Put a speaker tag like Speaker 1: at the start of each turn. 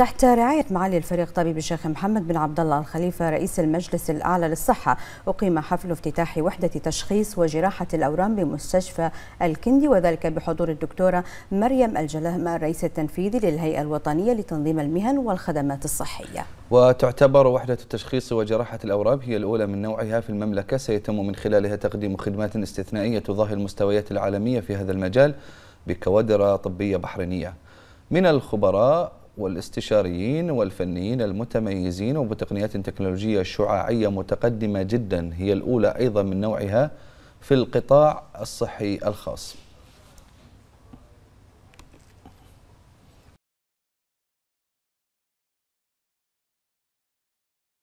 Speaker 1: تحت
Speaker 2: رعاية معالي الفريق طبيب الشيخ محمد بن عبد الله الخليفة رئيس المجلس الأعلى للصحة أقيم حفل افتتاح وحدة تشخيص وجراحة الأورام بمستشفى الكندي وذلك بحضور الدكتورة مريم الجلهمة الرئيس التنفيذي للهيئة الوطنية لتنظيم المهن والخدمات الصحية
Speaker 3: وتعتبر وحدة التشخيص وجراحة الأورام هي الأولى من نوعها في المملكة سيتم من خلالها تقديم خدمات استثنائية تضاهي المستويات العالمية في هذا المجال بكوادر طبية بحرينية من الخبراء والاستشاريين والفنيين المتميزين وبتقنيات تكنولوجية شعاعية متقدمة جدا هي الأولى أيضا من نوعها في القطاع الصحي الخاص